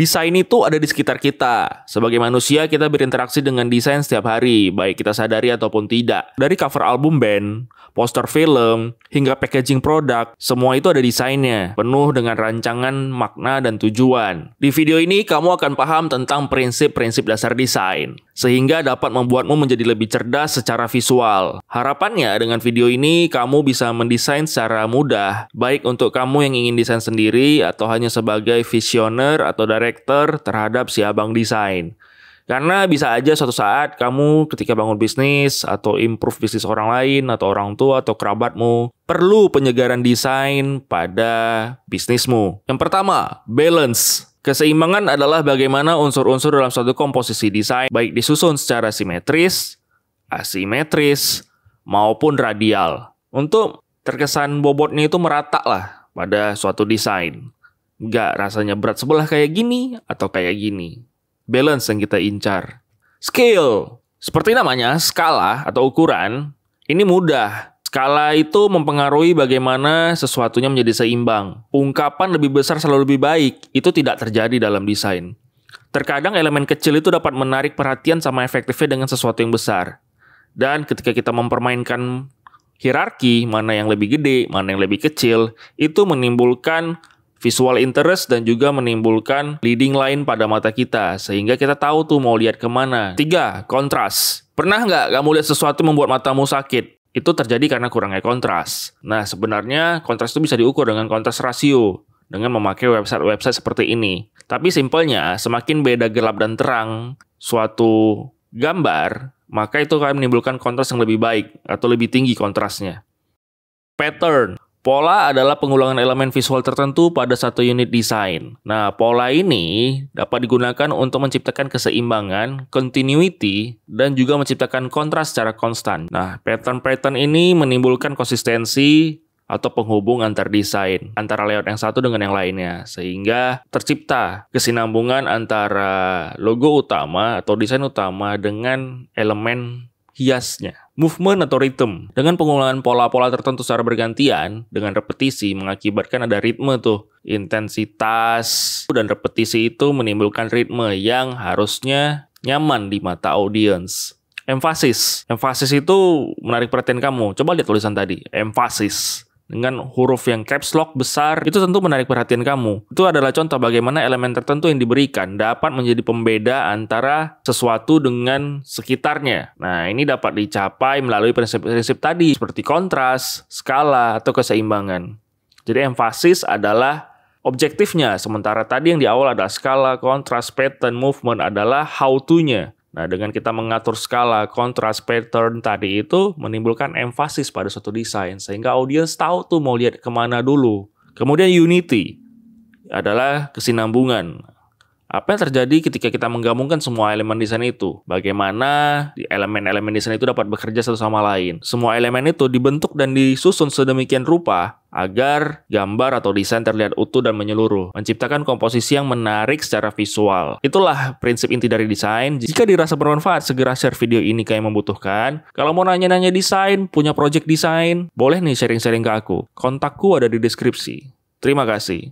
Desain itu ada di sekitar kita. Sebagai manusia, kita berinteraksi dengan desain setiap hari, baik kita sadari ataupun tidak. Dari cover album band, poster film, hingga packaging produk, semua itu ada desainnya, penuh dengan rancangan, makna, dan tujuan. Di video ini, kamu akan paham tentang prinsip-prinsip dasar desain sehingga dapat membuatmu menjadi lebih cerdas secara visual. Harapannya dengan video ini kamu bisa mendesain secara mudah, baik untuk kamu yang ingin desain sendiri atau hanya sebagai visioner atau director terhadap si abang desain. Karena bisa aja suatu saat kamu ketika bangun bisnis atau improve bisnis orang lain atau orang tua atau kerabatmu perlu penyegaran desain pada bisnismu. Yang pertama, balance. Keseimbangan adalah bagaimana unsur-unsur dalam suatu komposisi desain baik disusun secara simetris, asimetris, maupun radial. Untuk terkesan bobotnya itu merata lah pada suatu desain. Nggak rasanya berat sebelah kayak gini atau kayak gini. Balance yang kita incar. Scale. Seperti namanya, skala atau ukuran, ini mudah. Skala itu mempengaruhi bagaimana sesuatunya menjadi seimbang. Ungkapan lebih besar selalu lebih baik, itu tidak terjadi dalam desain. Terkadang elemen kecil itu dapat menarik perhatian sama efektifnya dengan sesuatu yang besar. Dan ketika kita mempermainkan hierarki, mana yang lebih gede, mana yang lebih kecil, itu menimbulkan visual interest dan juga menimbulkan leading line pada mata kita sehingga kita tahu tuh mau lihat kemana. Tiga, kontras. Pernah nggak kamu lihat sesuatu membuat matamu sakit? itu terjadi karena kurangnya kontras. Nah, sebenarnya kontras itu bisa diukur dengan kontras rasio dengan memakai website-website seperti ini. Tapi simpelnya, semakin beda gelap dan terang suatu gambar, maka itu akan menimbulkan kontras yang lebih baik atau lebih tinggi kontrasnya. Pattern Pola adalah pengulangan elemen visual tertentu pada satu unit desain. Nah, pola ini dapat digunakan untuk menciptakan keseimbangan, continuity, dan juga menciptakan kontras secara konstan. Nah, pattern-pattern ini menimbulkan konsistensi atau penghubung antar desain antara layout yang satu dengan yang lainnya sehingga tercipta kesinambungan antara logo utama atau desain utama dengan elemen hiasnya. Movement atau rhythm. Dengan pengulangan pola-pola tertentu secara bergantian, dengan repetisi mengakibatkan ada ritme tuh. Intensitas dan repetisi itu menimbulkan ritme yang harusnya nyaman di mata audiens. Emphasis. Emphasis itu menarik perhatian kamu. Coba lihat tulisan tadi. Emphasis dengan huruf yang caps lock besar itu tentu menarik perhatian kamu. Itu adalah contoh bagaimana elemen tertentu yang diberikan dapat menjadi pembeda antara sesuatu dengan sekitarnya. Nah, ini dapat dicapai melalui prinsip-prinsip tadi seperti kontras, skala, atau keseimbangan. Jadi emfasis adalah objektifnya, sementara tadi yang di awal ada skala, kontras, pattern, movement adalah how to-nya. Nah, dengan kita mengatur skala, kontras, pattern tadi itu menimbulkan emfasis pada suatu desain sehingga audiens tahu tuh mau lihat kemana dulu. Kemudian unity adalah kesinambungan. Apa yang terjadi ketika kita menggabungkan semua elemen desain itu? Bagaimana elemen-elemen desain itu dapat bekerja satu sama lain? Semua elemen itu dibentuk dan disusun sedemikian rupa agar gambar atau desain terlihat utuh dan menyeluruh, menciptakan komposisi yang menarik secara visual. Itulah prinsip inti dari desain. Jika dirasa bermanfaat, segera share video ini ke yang membutuhkan. Kalau mau nanya-nanya desain, punya project desain, boleh nih sharing-sharing ke aku. Kontakku ada di deskripsi. Terima kasih.